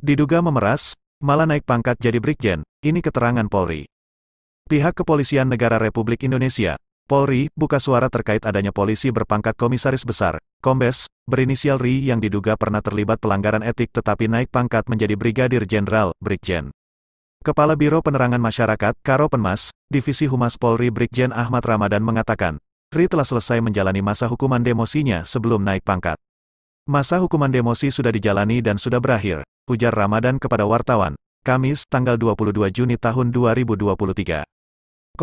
Diduga memeras, malah naik pangkat jadi Brigjen, ini keterangan Polri. Pihak Kepolisian Negara Republik Indonesia, Polri, buka suara terkait adanya polisi berpangkat Komisaris Besar, Kombes, berinisial RI yang diduga pernah terlibat pelanggaran etik tetapi naik pangkat menjadi Brigadir Jenderal, Brigjen. Kepala Biro Penerangan Masyarakat, Karo Penmas, Divisi Humas Polri Brigjen Ahmad Ramadan mengatakan, RI telah selesai menjalani masa hukuman demosinya sebelum naik pangkat. Masa hukuman demosi sudah dijalani dan sudah berakhir, ujar Ramadan kepada wartawan, Kamis tanggal 22 Juni tahun 2023.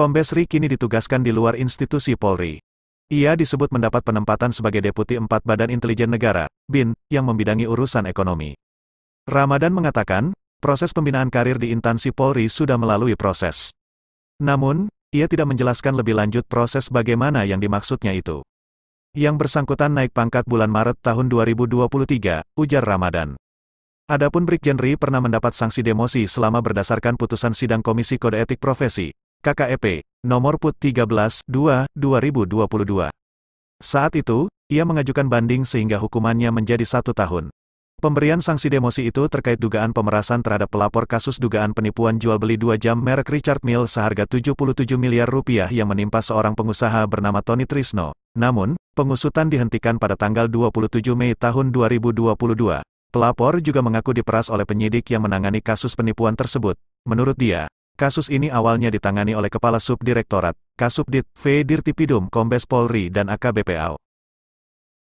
Ri kini ditugaskan di luar institusi Polri. Ia disebut mendapat penempatan sebagai Deputi empat Badan Intelijen Negara, BIN, yang membidangi urusan ekonomi. Ramadan mengatakan, proses pembinaan karir di intansi Polri sudah melalui proses. Namun, ia tidak menjelaskan lebih lanjut proses bagaimana yang dimaksudnya itu. Yang bersangkutan naik pangkat bulan Maret tahun 2023, ujar Ramadan. Adapun Brigjen Ri pernah mendapat sanksi demosi selama berdasarkan putusan sidang Komisi Kode Etik Profesi, KKEP, nomor PUT 13, 2, 2022. Saat itu, ia mengajukan banding sehingga hukumannya menjadi satu tahun. Pemberian sanksi demosi itu terkait dugaan pemerasan terhadap pelapor kasus dugaan penipuan jual beli dua jam merek Richard Mille seharga 77 miliar rupiah yang menimpa seorang pengusaha bernama Tony Trisno. Namun, pengusutan dihentikan pada tanggal 27 Mei tahun 2022. Pelapor juga mengaku diperas oleh penyidik yang menangani kasus penipuan tersebut. Menurut dia, kasus ini awalnya ditangani oleh Kepala Subdirektorat, Kasubdit, V. Dirtipidum, Kombes Polri dan AKBPAO.